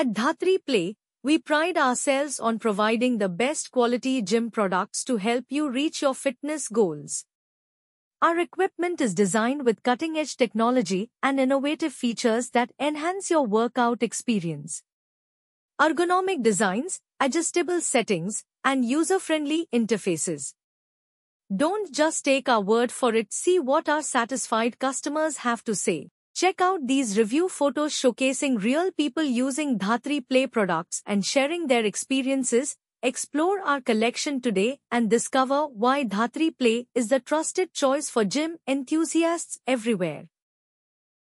At Dhatri Play, we pride ourselves on providing the best quality gym products to help you reach your fitness goals. Our equipment is designed with cutting-edge technology and innovative features that enhance your workout experience. Ergonomic designs, adjustable settings, and user-friendly interfaces. Don't just take our word for it, see what our satisfied customers have to say. Check out these review photos showcasing real people using Dhatri Play products and sharing their experiences. Explore our collection today and discover why Dhatri Play is the trusted choice for gym enthusiasts everywhere.